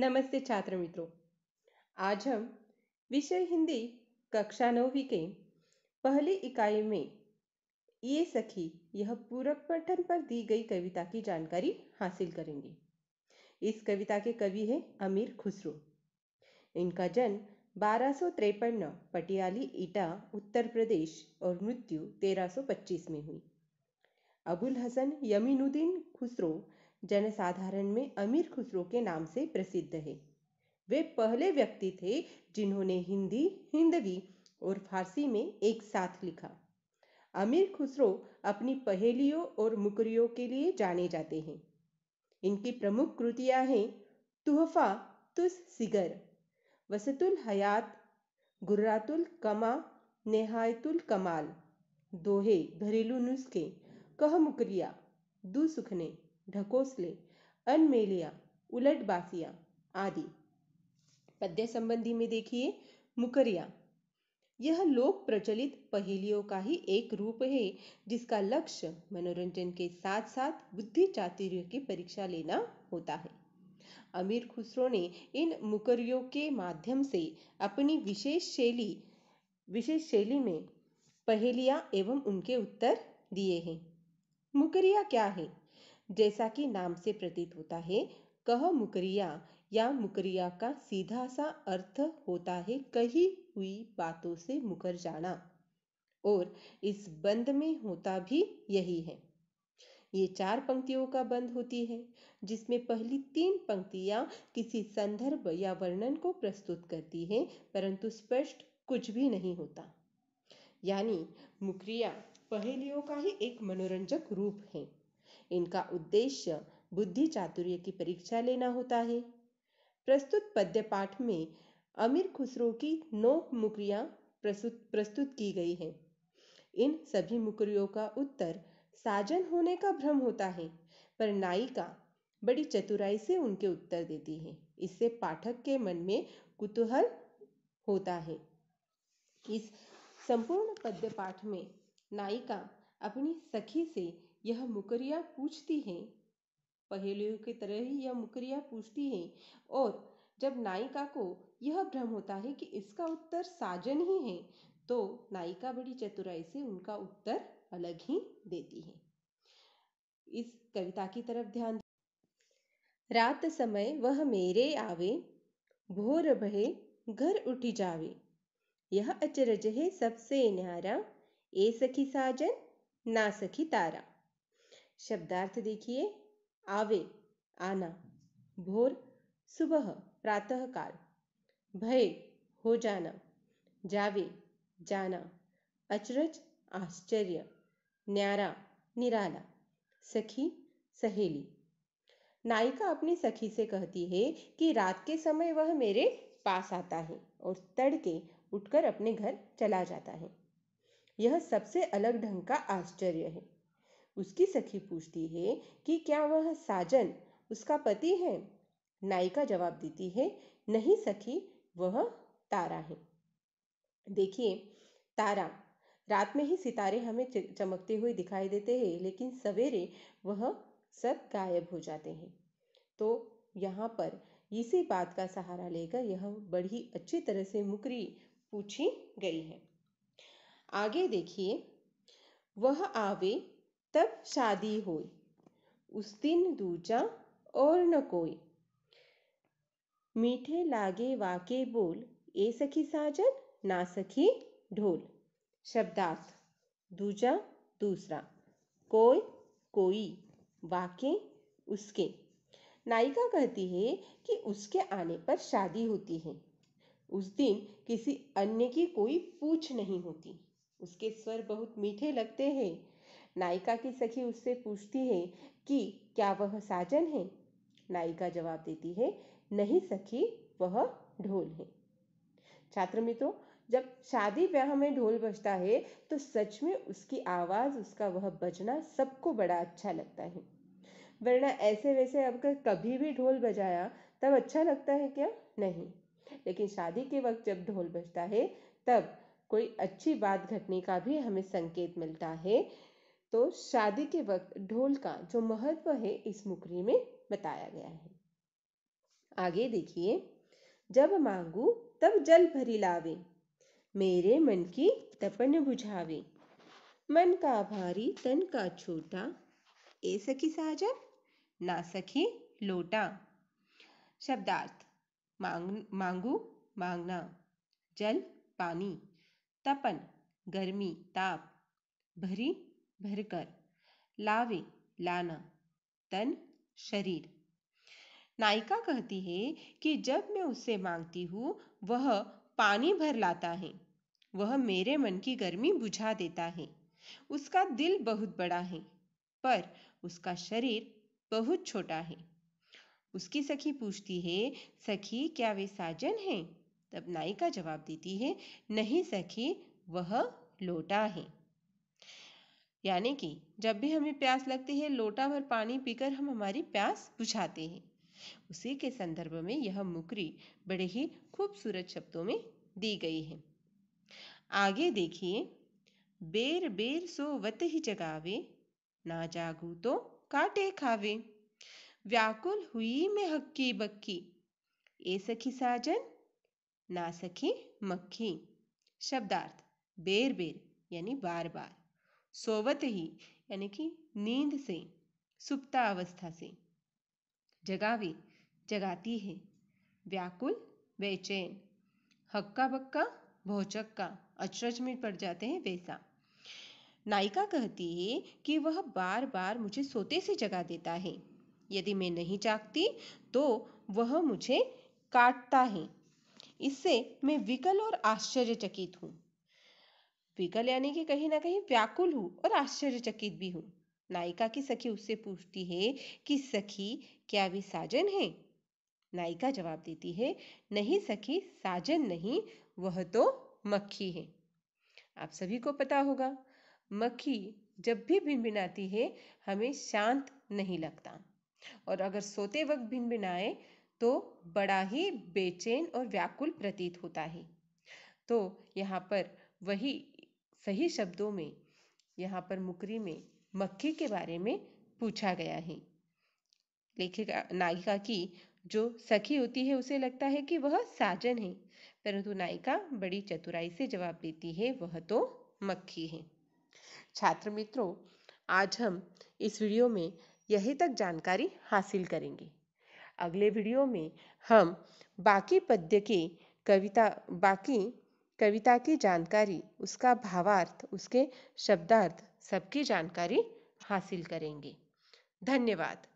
नमस्ते छात्र मित्रों आज हम विषय हिंदी कक्षा नौवी के पहली इकाई में ये सखी यह पूरक पठन पर दी गई कविता की जानकारी हासिल करेंगे इस कविता के कवि हैं अमीर खुसरो इनका जन्म बारह पटियाली ईटा उत्तर प्रदेश और मृत्यु 1325 में हुई अबुल हसन यमीनुद्दीन खुसरो जनसाधारण में अमीर खुसरो के नाम से प्रसिद्ध है वे पहले व्यक्ति थे जिन्होंने हिंदी हिंदवी और फारसी में एक साथ लिखा अमीर खुसरो अपनी पहेलियों और मुकरियों के लिए जाने जाते हैं इनकी प्रमुख कृतियां हैं तुहफा तुस सिगर वसतुल हयात गुर्रातुल कमा नेहायतुल कमाल दोहे घरेलू नुस्खे कह मुकरिया दू सुखने ढकोसले अनमेलिया उलट बासिया आदि पद्य संबंधी में देखिए मुकरिया यह लोक प्रचलित पहेलियों का ही एक रूप है जिसका लक्ष्य मनोरंजन के साथ साथ बुद्धि चातुर्य की परीक्षा लेना होता है अमीर खुसरो ने इन मुकरियों के माध्यम से अपनी विशेष शैली विशेष शैली में पहेलियां एवं उनके उत्तर दिए हैं मुकरिया क्या है जैसा कि नाम से प्रतीत होता है कह मुकरिया या मुकरिया का सीधा सा अर्थ होता है कही हुई बातों से मुकर जाना और इस बंद में होता भी यही है ये चार पंक्तियों का बंद होती है जिसमें पहली तीन पंक्तियां किसी संदर्भ या वर्णन को प्रस्तुत करती है परंतु स्पष्ट कुछ भी नहीं होता यानी मुकरिया पहेलियों का ही एक मनोरंजक रूप है इनका उद्देश्य बुद्धि चातुर्य की परीक्षा लेना होता है प्रस्तुत पद्य पाठ में अमीर खुसरो की नौ मुकरियां प्रस्तुत प्रस्तुत की गई हैं। इन सभी मुकरियों का उत्तर साजन होने का भ्रम होता है पर नायिका बड़ी चतुराई से उनके उत्तर देती है इससे पाठक के मन में कुतूहल होता है इस संपूर्ण पद्य पाठ में नायिका अपनी सखी से यह मुकरिया पूछती हैं पहेलियों की तरह ही यह मुकरिया पूछती हैं और जब नायिका को यह भ्रम होता है कि इसका उत्तर साजन ही है तो नायिका बड़ी चतुराई से उनका उत्तर अलग ही देती है इस कविता की तरफ ध्यान रात समय वह मेरे आवे भोर बहे घर उठी जावे यह अचरज है सबसे न्यारा ए सखी साजन ना सखी तारा शब्दार्थ देखिए आवे आना भोर सुबह प्रातः काल भय हो जाना जावे जाना अचरज आश्चर्य न्यारा निराला सखी सहेली नायिका अपनी सखी से कहती है कि रात के समय वह मेरे पास आता है और तड़के उठकर अपने घर चला जाता है यह सबसे अलग ढंग का आश्चर्य है उसकी सखी पूछती है कि क्या वह साजन उसका पति है नायिका जवाब देती है नहीं सखी वह तारा है देखिए तारा रात में ही सितारे हमें चमकते हुए दिखाई देते हैं लेकिन सवेरे वह सब गायब हो जाते हैं तो यहाँ पर इसी बात का सहारा लेकर यह बड़ी अच्छी तरह से मुकरी पूछी गई है आगे देखिए वह आवे तब शादी होई उस दिन दूजा और न कोई मीठे लागे वाके बोल ए सखी साजन ना सखी ढोल शब्दार्थ दूजा दूसरा कोई कोई वाके उसके नायिका कहती है कि उसके आने पर शादी होती है उस दिन किसी अन्य की कोई पूछ नहीं होती उसके स्वर बहुत मीठे लगते हैं नायिका की सखी उससे पूछती है कि क्या वह साजन है नायिका जवाब देती है नहीं सखी वह ढोल है छात्र मित्रों जब शादी ब्याह में ढोल बजता है तो सच में उसकी आवाज उसका वह बजना सबको बड़ा अच्छा लगता है वरना ऐसे वैसे अब कभी भी ढोल बजाया तब अच्छा लगता है क्या नहीं लेकिन शादी के वक्त जब ढोल बजता है तब कोई अच्छी बात घटने का भी हमें संकेत मिलता है तो शादी के वक्त ढोल का जो महत्व है इस मुखरी में बताया गया है आगे देखिए जब मांगू तब जल भरी लावे मेरे मन की तपन बुझावे मन का भारी तन का छोटा ए सखी साजन ना सखी लोटा शब्दार्थ मांग मांगू मांगना जल पानी तपन गर्मी ताप भरी भरकर लावे लाना तन शरीर नायिका कहती है कि जब मैं उससे मांगती हूँ वह पानी भर लाता है वह मेरे मन की गर्मी बुझा देता है उसका दिल बहुत बड़ा है पर उसका शरीर बहुत छोटा है उसकी सखी पूछती है सखी क्या वे साजन हैं तब नायिका जवाब देती है नहीं सखी वह लोटा है यानी कि जब भी हमें प्यास लगती है लोटा भर पानी पीकर हम हमारी प्यास बुझाते हैं उसी के संदर्भ में यह मुकरी बड़े ही खूबसूरत शब्दों में दी गई है आगे देखिए बेर बेर सो वत ही जगावे ना जागू तो काटे खावे व्याकुल हुई में हक्की बक्की ए सखी साजन ना सखी मक्खी शब्दार्थ बेर बेर यानी बार बार सोवत ही यानी कि नींद से सुप्ता अवस्था से जगावे जगाती है व्याकुल बेचैन हक्का बक्का भौचक्का अचरज में पड़ जाते हैं वैसा नायिका कहती है कि वह बार बार मुझे सोते से जगा देता है यदि मैं नहीं जागती तो वह मुझे काटता है इससे मैं विकल और आश्चर्यचकित हूँ विकल यानी कि कहीं ना कहीं व्याकुल हूँ और आश्चर्यचकित भी हूँ नायिका की सखी उससे पूछती है कि सखी क्या वे साजन है नायिका जवाब देती है नहीं सखी साजन नहीं वह तो मक्खी है आप सभी को पता होगा मक्खी जब भी भिनभिनाती है हमें शांत नहीं लगता और अगर सोते वक्त भिनभिनाए तो बड़ा ही बेचैन और व्याकुल प्रतीत होता है तो यहाँ पर वही सही शब्दों में यहाँ पर मुकरी में मक्खी के बारे में पूछा गया है लेखिका नायिका की जो सखी होती है उसे लगता है कि वह साजन है परंतु नायिका बड़ी चतुराई से जवाब देती है वह तो मक्खी है छात्र मित्रों आज हम इस वीडियो में यही तक जानकारी हासिल करेंगे अगले वीडियो में हम बाकी पद्य के कविता बाकी कविता की जानकारी उसका भावार्थ उसके शब्दार्थ सबकी जानकारी हासिल करेंगे धन्यवाद